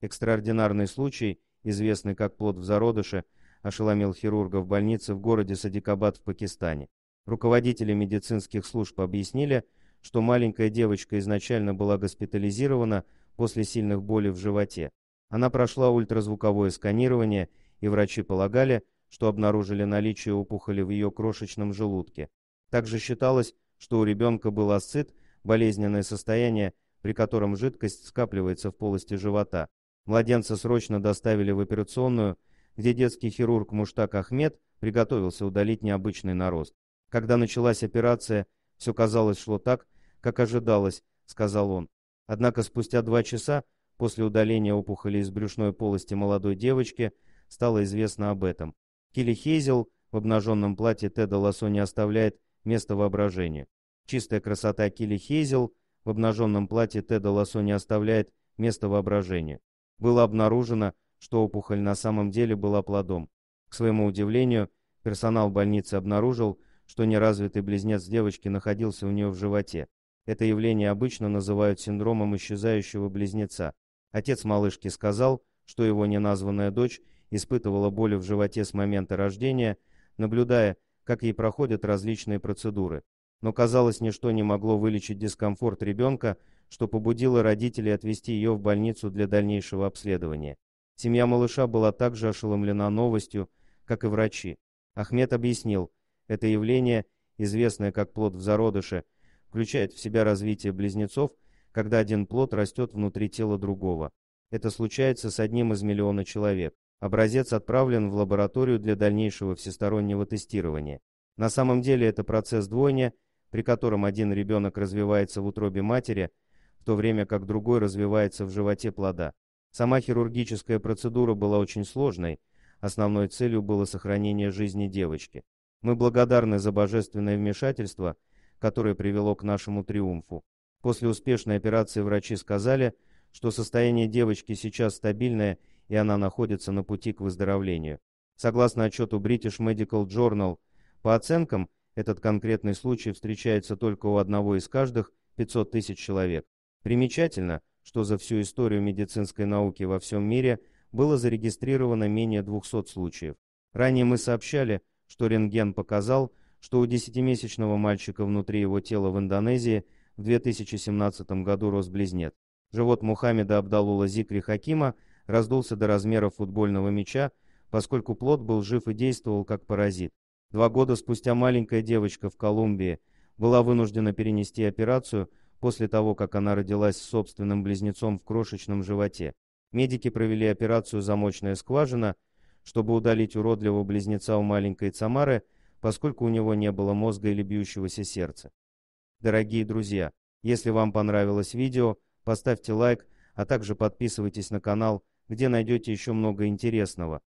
Экстраординарный случай, известный как плод в зародыше, ошеломил хирурга в больнице в городе Садикабад в Пакистане. Руководители медицинских служб объяснили, что маленькая девочка изначально была госпитализирована после сильных болей в животе. Она прошла ультразвуковое сканирование, и врачи полагали, что обнаружили наличие опухоли в ее крошечном желудке. Также считалось, что у ребенка был асцит, болезненное состояние, при котором жидкость скапливается в полости живота. Младенца срочно доставили в операционную, где детский хирург Муштак Ахмед приготовился удалить необычный нарост. Когда началась операция, все казалось шло так, как ожидалось, сказал он. Однако спустя два часа после удаления опухоли из брюшной полости молодой девочки стало известно об этом. Килли Хейзел в обнаженном платье Теда Лассо не оставляет места воображения. Чистая красота Килли Хейзел в обнаженном платье Теда Лассо не оставляет места воображения было обнаружено, что опухоль на самом деле была плодом. К своему удивлению, персонал больницы обнаружил, что неразвитый близнец девочки находился у нее в животе. Это явление обычно называют синдромом исчезающего близнеца. Отец малышки сказал, что его неназванная дочь испытывала боли в животе с момента рождения, наблюдая, как ей проходят различные процедуры. Но казалось, ничто не могло вылечить дискомфорт ребенка, что побудило родителей отвезти ее в больницу для дальнейшего обследования. Семья малыша была также ошеломлена новостью, как и врачи. Ахмед объяснил, это явление, известное как плод в зародыше, включает в себя развитие близнецов, когда один плод растет внутри тела другого. Это случается с одним из миллиона человек. Образец отправлен в лабораторию для дальнейшего всестороннего тестирования. На самом деле это процесс двойня, при котором один ребенок развивается в утробе матери – то время как другой развивается в животе плода. Сама хирургическая процедура была очень сложной, основной целью было сохранение жизни девочки. Мы благодарны за божественное вмешательство, которое привело к нашему триумфу. После успешной операции врачи сказали, что состояние девочки сейчас стабильное и она находится на пути к выздоровлению. Согласно отчету British Medical Journal, по оценкам, этот конкретный случай встречается только у одного из каждых 500 тысяч человек. Примечательно, что за всю историю медицинской науки во всем мире было зарегистрировано менее 200 случаев. Ранее мы сообщали, что рентген показал, что у 10-месячного мальчика внутри его тела в Индонезии в 2017 году рос близнец. Живот Мухаммеда Абдалула Зикри Хакима раздулся до размера футбольного мяча, поскольку плод был жив и действовал как паразит. Два года спустя маленькая девочка в Колумбии была вынуждена перенести операцию, после того, как она родилась с собственным близнецом в крошечном животе. Медики провели операцию «Замочная скважина», чтобы удалить уродливого близнеца у маленькой Цамары, поскольку у него не было мозга или бьющегося сердца. Дорогие друзья, если вам понравилось видео, поставьте лайк, а также подписывайтесь на канал, где найдете еще много интересного.